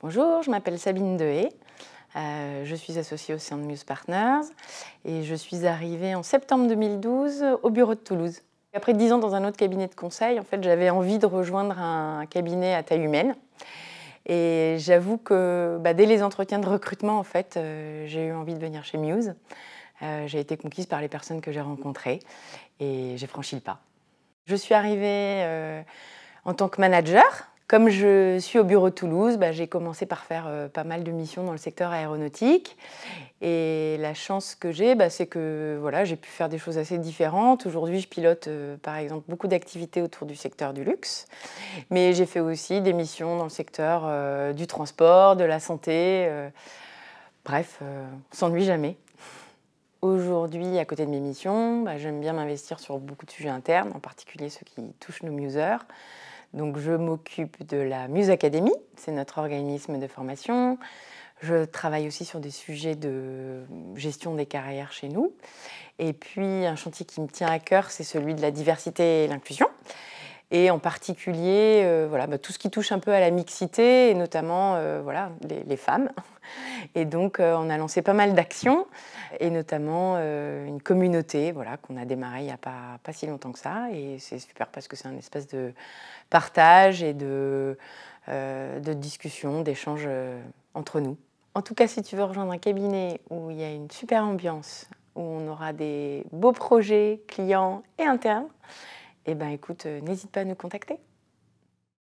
Bonjour, je m'appelle Sabine Dehaye. Euh, je suis associée au sein de Muse Partners et je suis arrivée en septembre 2012 au bureau de Toulouse. Après dix ans dans un autre cabinet de conseil, en fait, j'avais envie de rejoindre un cabinet à taille humaine. Et j'avoue que bah, dès les entretiens de recrutement, en fait, euh, j'ai eu envie de venir chez Muse. Euh, j'ai été conquise par les personnes que j'ai rencontrées et j'ai franchi le pas. Je suis arrivée en tant que manager, comme je suis au bureau de Toulouse, bah, j'ai commencé par faire euh, pas mal de missions dans le secteur aéronautique. Et la chance que j'ai, bah, c'est que voilà, j'ai pu faire des choses assez différentes. Aujourd'hui, je pilote euh, par exemple beaucoup d'activités autour du secteur du luxe. Mais j'ai fait aussi des missions dans le secteur euh, du transport, de la santé. bref, on s'ennuie jamais. Aujourd'hui, à côté de mes missions, bah, j'aime bien m'investir sur beaucoup de sujets internes, en particulier ceux qui touchent nos musers. Donc je m'occupe de la Muse Academy, c'est notre organisme de formation. Je travaille aussi sur des sujets de gestion des carrières chez nous. Et puis un chantier qui me tient à cœur, c'est celui de la diversité et l'inclusion et en particulier euh, voilà, bah, tout ce qui touche un peu à la mixité, et notamment euh, voilà, les, femmes. Et donc euh, on a lancé pas mal d'actions, et notamment une communauté voilà, qu'on a démarrée il n'y a pas, pas si longtemps que ça, et c'est super parce que c'est un espace de partage et de, de discussion, d'échange entre nous. En tout cas, si tu veux rejoindre un cabinet où il y a une super ambiance, où on aura des beaux projets clients et internes, eh bien écoute, euh, n'hésite pas à nous contacter.